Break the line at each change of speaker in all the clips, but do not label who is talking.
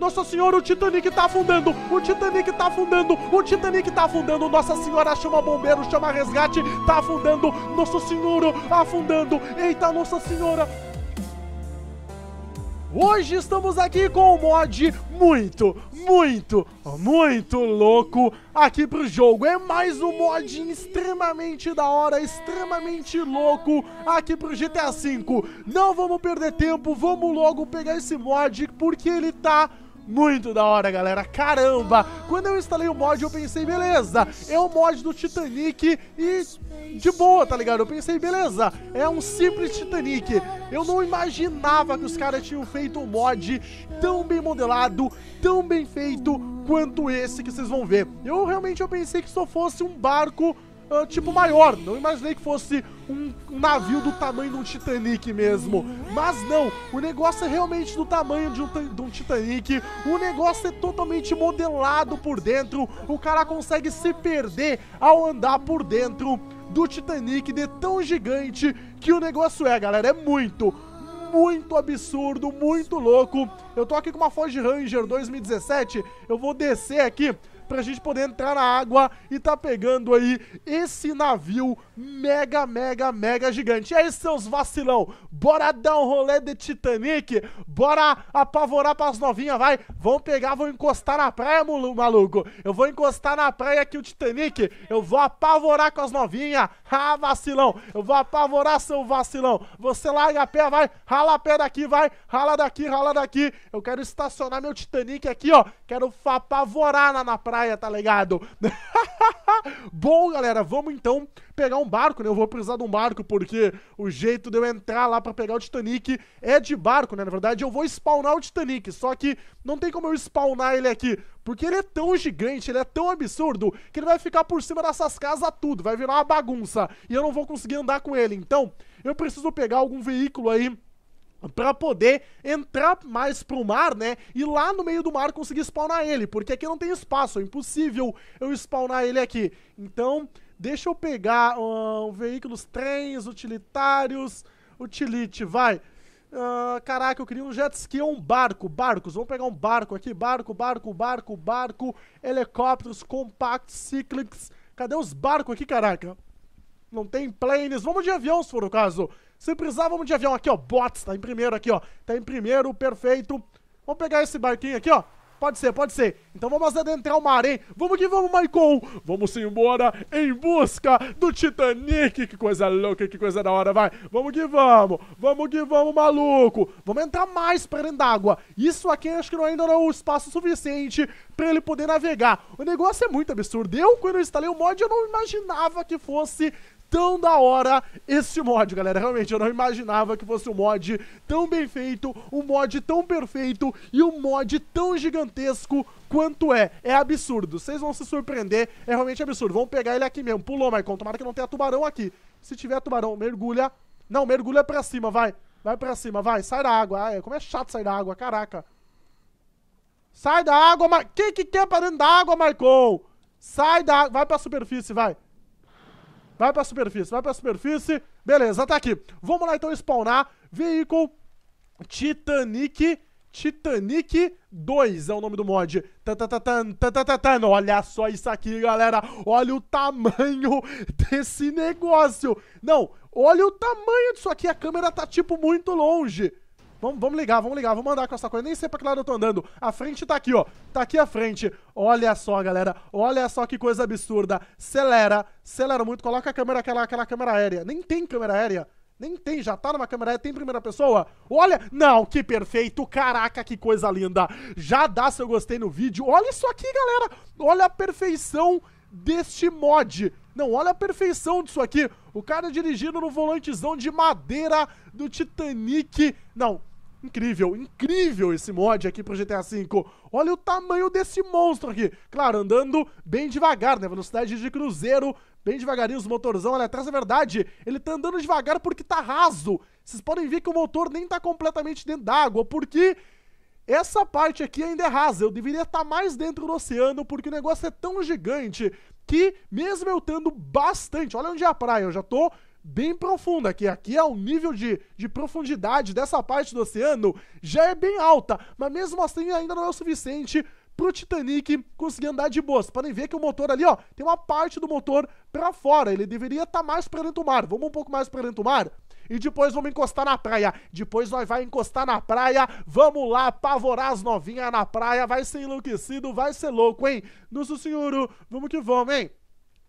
Nossa Senhora, o Titanic está afundando! O Titanic está afundando! O Titanic está afundando! Nossa Senhora, chama bombeiro, chama resgate! Está afundando! Nossa Senhora, afundando! Eita, Nossa Senhora! Hoje estamos aqui com um mod muito, muito, muito louco aqui pro jogo. É mais um mod extremamente da hora, extremamente louco aqui pro GTA V. Não vamos perder tempo, vamos logo pegar esse mod porque ele tá muito da hora, galera. Caramba! Quando eu instalei o mod, eu pensei, beleza, é o mod do Titanic e de boa, tá ligado? Eu pensei, beleza, é um simples Titanic. Eu não imaginava que os caras tinham feito um mod tão bem modelado, tão bem feito quanto esse que vocês vão ver. Eu realmente eu pensei que só fosse um barco é, tipo maior. Não imaginei que fosse um navio do tamanho de um Titanic mesmo. Mas não, o negócio é realmente do tamanho de um, de um Titanic. O negócio é totalmente modelado por dentro. O cara consegue se perder ao andar por dentro do Titanic de tão gigante que o negócio é, galera. É muito, muito absurdo, muito louco. Eu tô aqui com uma Ford Ranger 2017. Eu vou descer aqui pra gente poder entrar na água e tá pegando aí esse navio mega, mega, mega gigante. E aí, seus vacilão, bora dar um rolê de Titanic, bora apavorar pras novinhas, vai. Vão pegar, vão encostar na praia, maluco. Eu vou encostar na praia aqui o Titanic, eu vou apavorar com as novinhas. Ah, vacilão, eu vou apavorar seu vacilão. Você larga a pé, vai, rala a pé daqui, vai, rala daqui, rala daqui. Eu quero estacionar meu Titanic aqui, ó. Quero apavorar na, na praia praia, tá ligado? Bom, galera, vamos então pegar um barco, né? Eu vou precisar de um barco, porque o jeito de eu entrar lá para pegar o Titanic é de barco, né? Na verdade, eu vou spawnar o Titanic, só que não tem como eu spawnar ele aqui, porque ele é tão gigante, ele é tão absurdo, que ele vai ficar por cima dessas casas tudo, vai virar uma bagunça, e eu não vou conseguir andar com ele. Então, eu preciso pegar algum veículo aí para poder entrar mais pro mar, né? E lá no meio do mar conseguir spawnar ele, porque aqui não tem espaço, é impossível eu spawnar ele aqui. Então, deixa eu pegar uh, ah, veículos, trens, utilitários, utility, vai. Uh, caraca, eu queria um jet ski ou um barco. Barcos, vamos pegar um barco aqui. Barco, barco, barco, barco. Helicópteros, compactos, cyclics. Cadê os barcos aqui, caraca? Não tem planes. Vamos de avião, se for o caso. Se precisar, vamos de avião. Aqui, ó, bots, tá em primeiro aqui, ó. Tá em primeiro, perfeito. Vamos pegar esse barquinho aqui, ó. Pode ser, pode ser. Então vamos adentrar o mar, hein? Vamos que vamos, Michael. Vamos embora em busca do Titanic. Que coisa louca, que coisa da hora, vai. Vamos que vamos. Vamos que vamos, maluco. Vamos entrar mais pra dentro d'água. Isso aqui acho que não, é ainda não é o espaço suficiente pra ele poder navegar. O negócio é muito absurdo. Eu, quando eu instalei o mod, eu não imaginava que fosse tão da hora esse mod, galera. Realmente, eu não imaginava que fosse um mod tão bem feito, um mod tão perfeito e um mod tão gigantesco quanto é. É absurdo. Vocês vão se surpreender, é realmente absurdo. Vamos pegar ele aqui mesmo. Pulou, Maicon. Tomara que não tenha tubarão aqui. Se tiver tubarão, mergulha. Não, mergulha pra cima, vai. Vai pra cima, vai. Sai da água. Ai, como é chato sair da água, caraca. Sai da água, Mar... Quem que quer pra dentro da água, Maicon? Sai da água. Vai pra superfície, vai. Vai pra superfície, vai pra superfície. Beleza, tá aqui. Vamos lá então spawnar veículo Titanic. Titanic 2 é o nome do mod. Não, olha só isso aqui, aqui. galera. o o tamanho tamanho desse negócio. disso A câmera tá, tipo muito longe. Vamos, ligar, vamos ligar, vou mandar com essa coisa. Nem sei pra que lado eu tô andando. A frente tá aqui, ó. Tá aqui a frente. Olha só, galera. Olha só que coisa absurda. Acelera, acelera muito. Coloca a câmera, aquela, aquela câmera aérea. Nem tem câmera aérea. Nem tem, já tá numa câmera, aérea tem primeira pessoa? Olha, não, que perfeito, caraca, que coisa linda. Já dá seu gostei no vídeo. Olha isso aqui, galera. Olha a perfeição deste mod. Não, olha a perfeição disso aqui. O cara dirigindo no volantezão de madeira do Titanic. Não, Incrível, incrível esse mod aqui pro GTA V. Olha o tamanho desse monstro aqui. Claro, andando bem devagar, né? Velocidade de cruzeiro, bem devagarinho os motorzão. Olha, atrás é verdade, ele tá andando devagar porque tá raso. Vocês podem ver que o motor nem tá completamente dentro d'água, porque essa parte aqui ainda é rasa. Eu deveria estar tá mais dentro do oceano, porque o negócio é tão gigante que, mesmo eu estando bastante... Olha onde é a praia, eu já tô bem profunda, que aqui é o nível de, de profundidade dessa parte do oceano já é bem alta, mas mesmo assim ainda não é o suficiente pro Titanic conseguir andar de boas podem ver que o motor ali, ó, tem uma parte do motor para fora, ele deveria estar tá mais para dentro do mar. Vamos um pouco mais para dentro do mar? e depois vamos encostar na praia. Depois nós vai encostar na praia, vamos lá apavorar as novinhas na praia, vai ser enlouquecido, vai ser louco, hein? Nosso senhor, vamos que vamos, hein?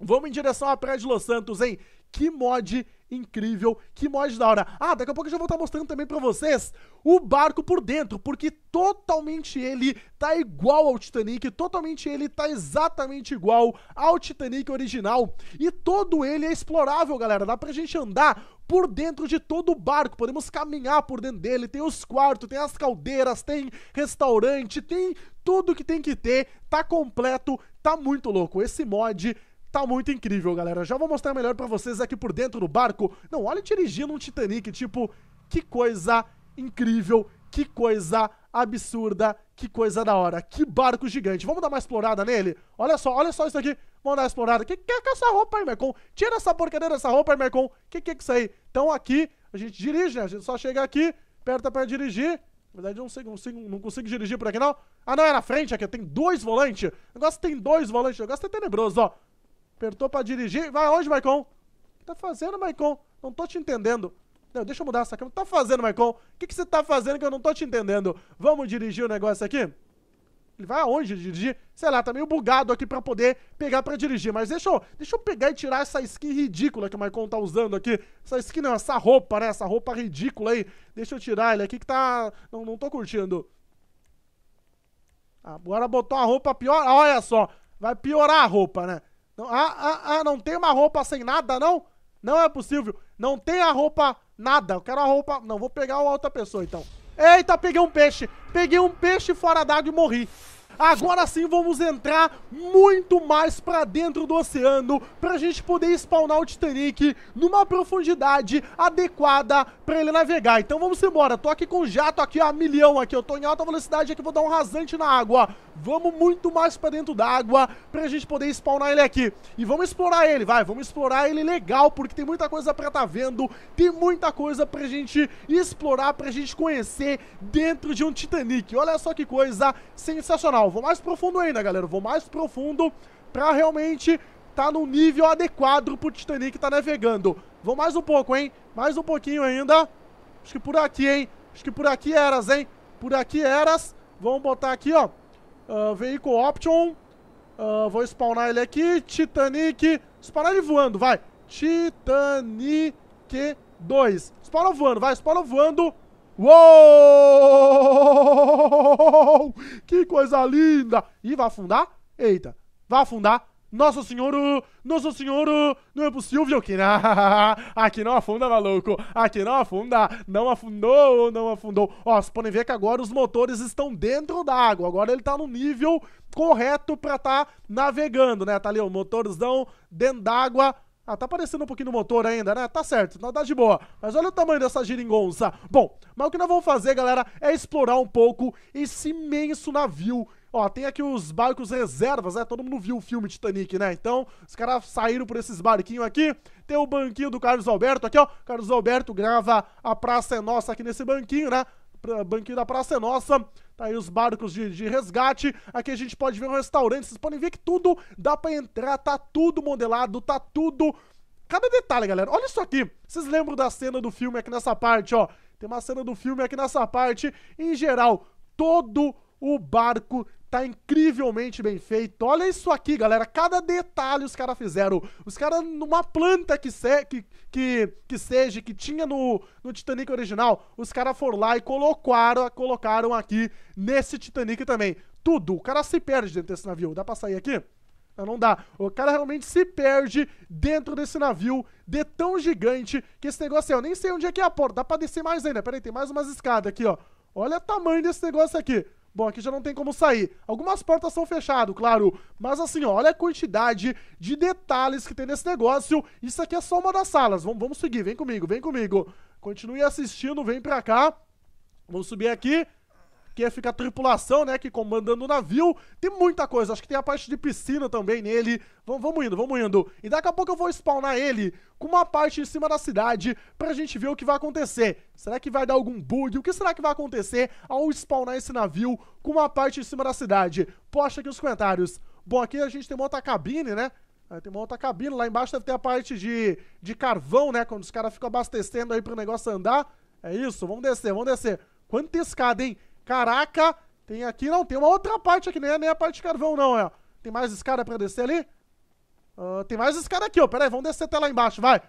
Vamos em direção à praia de Los Santos, hein? Que mod incrível, que mod da hora. Ah, daqui a pouco eu já vou estar tá mostrando também pra vocês o barco por dentro, porque totalmente ele tá igual ao Titanic, totalmente ele tá exatamente igual ao Titanic original. E todo ele é explorável, galera, dá pra gente andar por dentro de todo o barco, podemos caminhar por dentro dele, tem os quartos, tem as caldeiras, tem restaurante, tem tudo que tem que ter, tá completo, tá muito louco. Esse mod Tá muito incrível, galera. Já vou mostrar melhor pra vocês aqui por dentro do barco. Não, olha dirigindo um Titanic, tipo, que coisa incrível, que coisa absurda, que coisa da hora. Que barco gigante. Vamos dar uma explorada nele? Olha só, olha só isso aqui. Vamos dar uma explorada. Que que é com essa roupa aí, Mercon? Tira essa porcaria dessa roupa aí, Mercon. Que que é isso aí? Então aqui, a gente dirige, né? A gente só chega aqui, aperta pra dirigir. Na verdade, eu não, sei, não, consigo, não consigo dirigir por aqui, não. Ah, não, é na frente aqui. Tem dois volantes. O negócio tem dois volantes. O negócio é tenebroso, ó. Apertou pra dirigir. Vai onde, Maicon? O que tá fazendo, Maicon? Não tô te entendendo. Não, deixa eu mudar essa câmera. Tá fazendo, Maicon? O que, que você tá fazendo que eu não tô te entendendo? Vamos dirigir o negócio aqui? Ele vai aonde dirigir? Sei lá, tá meio bugado aqui pra poder pegar pra dirigir. Mas deixa eu, deixa eu pegar e tirar essa skin ridícula que o Maicon tá usando aqui. Essa skin não, essa roupa, né? Essa roupa ridícula aí. Deixa eu tirar ele aqui que tá... Não, não tô curtindo. Agora botou a roupa pior. Olha só, vai piorar a roupa, né? Não, ah, ah, ah, não tem uma roupa sem nada, não? Não é possível. Não tem a roupa nada. Eu quero a roupa... Não, vou pegar outra pessoa, então. Eita, peguei um peixe. Peguei um peixe fora d'água e morri. Agora sim vamos entrar muito mais para dentro do oceano para a gente poder spawnar o Titanic numa profundidade adequada para ele navegar. Então vamos embora. Tô aqui com o jato aqui a milhão aqui. Eu tô em alta velocidade aqui, vou dar um rasante na água. Vamos muito mais para dentro da água para a gente poder spawnar ele aqui. E vamos explorar ele, vai. Vamos explorar ele legal porque tem muita coisa para tá vendo, tem muita coisa para a gente explorar, para a gente conhecer dentro de um Titanic. Olha só que coisa sensacional legal. Vou mais profundo ainda, galera. Vou mais profundo pra realmente tá no nível adequado pro Titanic tá navegando. Vou mais um pouco, hein? Mais um pouquinho ainda. Acho que por aqui, hein? Acho que por aqui eras, hein? Por aqui eras. Vamos botar aqui, ó. Uh, veículo Option. Uh, vou spawnar ele aqui. Titanic. Spawnar ele voando, vai. Titanic 2. Spawna voando, vai. Spawna voando. Uou! Que coisa linda! E vai afundar? Eita, vai afundar? Nossa Senhora, Nossa Senhora, não é possível que não, aqui não afunda, maluco, tá aqui não afunda, não afundou, não afundou. Ó, vocês podem ver que agora os motores estão dentro da água, agora ele tá no nível correto para tá navegando, né? Tá ali o motorzão dentro d'água, ah, tá parecendo um pouquinho no motor ainda, né? Tá certo, não dá tá, tá de boa. Mas olha o tamanho dessa geringonça. Bom, mas o que nós vamos fazer, galera, é explorar um pouco esse imenso navio Ó, tem aqui os barcos reservas, né? Todo mundo viu o filme Titanic, né? Então, os caras saíram por esses barquinhos aqui. Tem o banquinho do Carlos Alberto aqui, ó. Carlos Alberto grava A Praça é Nossa aqui nesse banquinho, né? Banquinho da Praça é Nossa. Tá aí os barcos de, de, resgate. Aqui a gente pode ver um restaurante. Vocês podem ver que tudo dá pra entrar. Tá tudo modelado, tá tudo... Cada detalhe, galera. Olha isso aqui. Vocês lembram da cena do filme aqui nessa parte, ó. Tem uma cena do filme aqui nessa parte. Em geral, todo o barco Tá incrivelmente bem feito. Olha isso aqui, galera. Cada detalhe os caras fizeram. Os caras, numa planta que, se, que, que, que seja, que tinha no, no Titanic original, os caras foram lá e colocaram, colocaram aqui nesse Titanic também. Tudo. O cara se perde dentro desse navio. Dá pra sair aqui? Não dá. O cara realmente se perde dentro desse navio de tão gigante que esse negócio é. Eu nem sei onde é que é a porta. Dá pra descer mais ainda. Pera aí, tem mais umas escadas aqui, ó. Olha o tamanho desse negócio aqui. Bom, aqui já não tem como sair. Algumas portas são fechadas, claro. Mas assim, olha a quantidade de detalhes que tem nesse negócio. Isso aqui é só uma das salas. vamos seguir, vem comigo, vem comigo. Continue assistindo, vem pra cá. Vamos subir aqui que é fica a tripulação, né, que comandando o navio. Tem muita coisa, acho que tem a parte de piscina também nele. V vamos indo, vamos indo. E daqui a pouco eu vou spawnar ele com uma parte em cima da cidade pra gente ver o que vai acontecer. Será que vai dar algum bug? O que será que vai acontecer ao spawnar esse navio com uma parte em cima da cidade? Posta aqui nos comentários. Bom, aqui a gente tem uma outra cabine, né? Ah, tem uma outra cabine, lá embaixo deve ter a parte de, de carvão, né? Quando os caras ficam abastecendo aí pro negócio andar. É isso, vamos descer, vamos descer. Quanta escada, hein? Caraca, tem aqui, não, tem uma outra parte aqui, nem é nem é a parte de carvão não, é. Tem mais escada pra descer ali? Uh, tem mais escada aqui, ó, pera aí, vamos descer até lá embaixo, vai.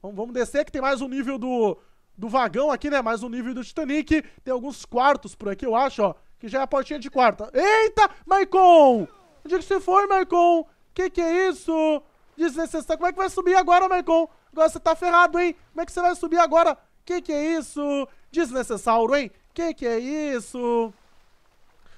Vamos, vamos descer que tem mais um nível do, do vagão aqui, né, mais um nível do Titanic. Tem alguns quartos por aqui, eu acho, ó, que já é a portinha de quarta. Eita, Maicon! Onde é que você foi, Maicon? Que que é isso? Desnecessário, como é que vai subir agora, Maicon? Agora você tá ferrado, hein? Como é que você vai subir agora? Que que é isso? Desnecessário, hein? Que que é isso?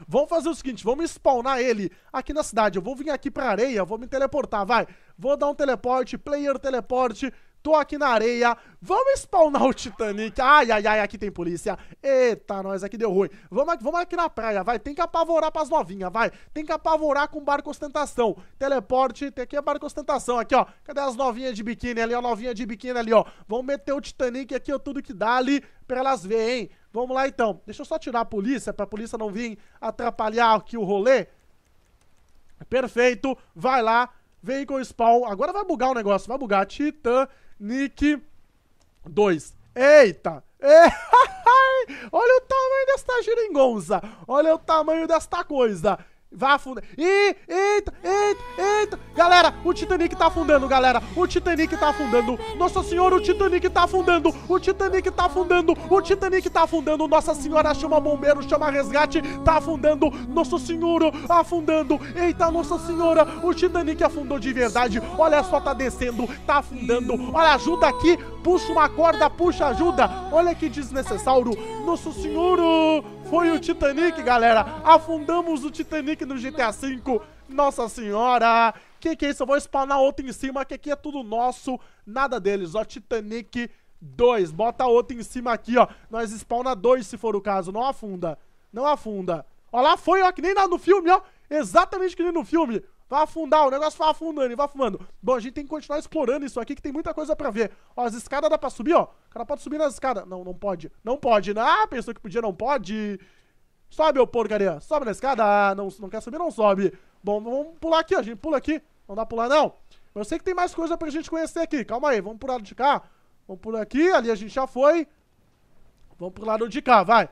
Vamos fazer o seguinte, vamos spawnar ele aqui na cidade. Eu vou vir aqui pra areia, vou me teleportar, vai. Vou dar um teleporte, player teleporte. Tô aqui na areia. Vamos spawnar o Titanic. Ai, ai, ai, aqui tem polícia. Eita, nós, aqui deu ruim. Vamos, vamos aqui na praia, vai. Tem que apavorar pras novinhas, vai. Tem que apavorar com barco ostentação. Teleporte, tem aqui é barco ostentação. Aqui, ó. Cadê as novinhas de biquíni ali, ó? Novinha de biquíni ali, ó. Vamos meter o Titanic aqui, ó. Tudo que dá ali pra elas verem, hein? Vamos lá, então. Deixa eu só tirar a polícia, pra polícia não vir atrapalhar aqui o rolê. Perfeito. Vai lá. Vem com o spawn. Agora vai bugar o negócio. Vai bugar. Titã. Nick 2. Eita! Ei, Olha o tamanho desta giringonza! Olha o tamanho desta coisa! Vai afundar. Ih, eita, eita, eita. Galera, o Titanic tá afundando, galera. O Titanic tá afundando. Nossa senhora, o Titanic tá afundando. O Titanic tá afundando. O Titanic tá afundando. Nossa senhora, chama bombeiro, chama resgate. Tá afundando. Nossa senhora, afundando. Eita, nossa senhora. O Titanic afundou de verdade. Olha só, tá descendo. Tá afundando. Olha, ajuda aqui. Puxa uma corda, puxa, ajuda. Olha que desnecessário. Nossa senhora. Foi o Titanic, galera. Afundamos o Titanic no GTA V. Nossa senhora. Que que é isso? Eu vou spawnar outro em cima, que aqui é tudo nosso. Nada deles, ó. Titanic 2. Bota outro em cima aqui, ó. Nós spawna dois, se for o caso. Não afunda. Não afunda. Ó lá, foi, ó. Que nem lá no filme, ó. Exatamente que nem no filme. Vai afundar, o negócio vai afundando e vai afundando. Bom, a gente tem que continuar explorando isso aqui, que tem muita coisa pra ver. Ó, as escadas dá pra subir, ó. O cara pode subir nas escadas. Não, não pode. Não pode. Né? Ah, pensou que podia, não pode. Sobe, ô porcaria. Sobe na escada. Ah, não, não quer subir, não sobe. Bom, vamos pular aqui, ó. A gente pula aqui. Não dá pra pular, não. eu sei que tem mais coisa pra gente conhecer aqui. Calma aí, vamos pro lado de cá. Vamos por aqui, ali a gente já foi. Vamos pro lado de cá, vai.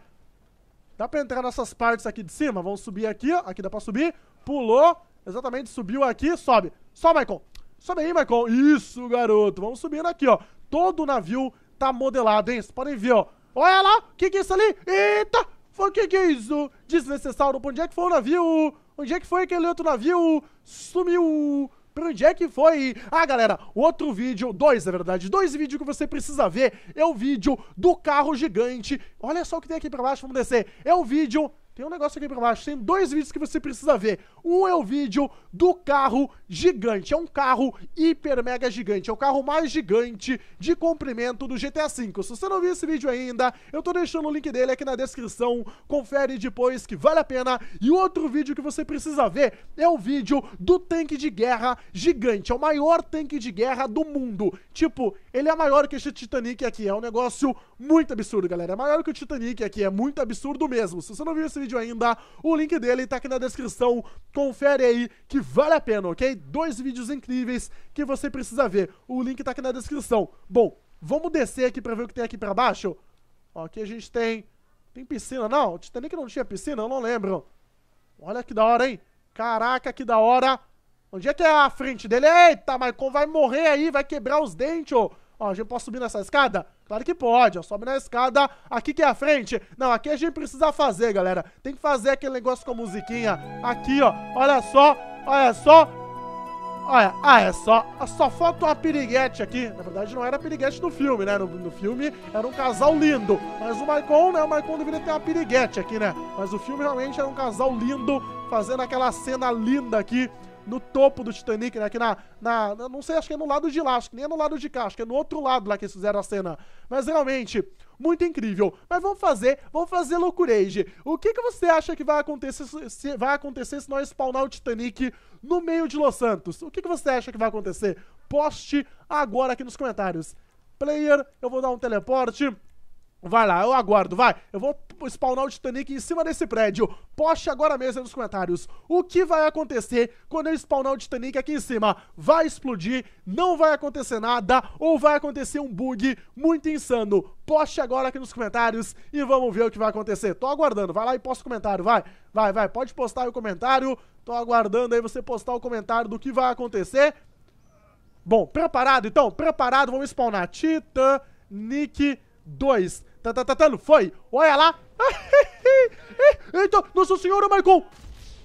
Dá pra entrar nessas partes aqui de cima? Vamos subir aqui, ó. Aqui dá pra subir. Pulou. Exatamente, subiu aqui, sobe. Só, Michael Sobe aí, Michael Isso, garoto. Vamos subindo aqui, ó. Todo o navio tá modelado, hein? Vocês podem ver, ó. Olha lá, o que que é isso ali? Eita! O que que é isso? Desnecessário. Onde é que foi o navio? Onde é que foi aquele outro navio? Sumiu. Pra onde é que foi? Ah, galera, outro vídeo, dois na verdade, dois vídeos que você precisa ver. É o vídeo do carro gigante. Olha só o que tem aqui pra baixo, vamos descer. É o vídeo tem um negócio aqui pra baixo. Tem dois vídeos que você precisa ver. Um é o vídeo do carro gigante. É um carro hiper mega gigante. É o carro mais gigante de comprimento do GTA V. Se você não viu esse vídeo ainda, eu tô deixando o link dele aqui na descrição. Confere depois que vale a pena. E outro vídeo que você precisa ver é o vídeo do tanque de guerra gigante. É o maior tanque de guerra do mundo. Tipo, ele é maior que este Titanic aqui. É um negócio muito absurdo, galera. É maior que o Titanic aqui. É muito absurdo mesmo. Se você não viu esse vídeo vídeo ainda. O link dele tá aqui na descrição. Confere aí que vale a pena, ok? Dois vídeos incríveis que você precisa ver. O link tá aqui na descrição. Bom, vamos descer aqui pra ver o que tem aqui pra baixo. Ó, aqui a gente tem... Tem piscina, não? O que não tinha piscina? Eu não lembro. Olha que da hora, hein? Caraca, que da hora. Onde é que é a frente dele? Eita, Maicon vai morrer aí, vai quebrar os dentes, ô. Oh. Ó, a gente pode subir nessa escada? Claro que pode, ó. Sobe na escada, aqui que é a frente. Não, aqui a gente precisa fazer, galera. Tem que fazer aquele negócio com a musiquinha. Aqui, ó. Olha só, olha só. Olha, ah, é só, é só falta uma piriguete aqui. Na verdade, não era a piriguete no filme, né? No, no, filme era um casal lindo. Mas o Maicon, né? O Maicon deveria ter uma piriguete aqui, né? Mas o filme realmente era um casal lindo, fazendo aquela cena linda aqui no topo do Titanic, né? Aqui na, na, Não sei, acho que é no lado de lá, acho que nem é no lado de cá, acho que é no outro lado lá que eles fizeram a cena. Mas realmente, muito incrível. Mas vamos fazer, vamos fazer loucurage. O que, que você acha que vai acontecer se, vai acontecer se nós spawnar o Titanic no meio de Los Santos? O que, que você acha que vai acontecer? Poste agora aqui nos comentários. Player, eu vou dar um teleporte. Vai lá, eu aguardo, vai. Eu vou spawnar o Titanic em cima desse prédio. Poste agora mesmo nos comentários. O que vai acontecer quando eu spawnar o Titanic aqui em cima? Vai explodir? Não vai acontecer nada? Ou vai acontecer um bug muito insano? Poste agora aqui nos comentários e vamos ver o que vai acontecer. Tô aguardando, vai lá e posta o comentário, vai. Vai, vai, pode postar aí o comentário. Tô aguardando aí você postar o comentário do que vai acontecer. Bom, preparado então? Preparado, vamos spawnar Titanic 2. Tá, tá, tá, tá, não foi? Olha lá. Eita, Nossa Senhora, Michael.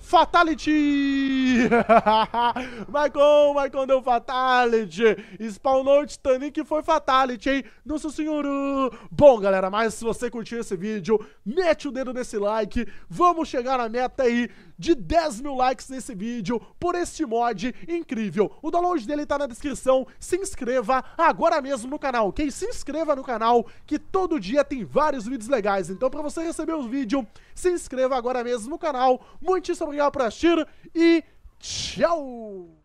Fatality! Maicon, Maicon deu Fatality! Spawnou o Titanic e foi Fatality, hein? Nossa senhora! Uh. Bom, galera, mas se você curtiu esse vídeo, mete o dedo nesse like. Vamos chegar na meta aí de 10 mil likes nesse vídeo por este mod incrível. O download dele tá na descrição. Se inscreva agora mesmo no canal, ok? Se inscreva no canal que todo dia tem vários vídeos legais. Então, pra você receber os vídeos se inscreva agora mesmo no canal. Muitíssimo obrigado por assistir e tchau!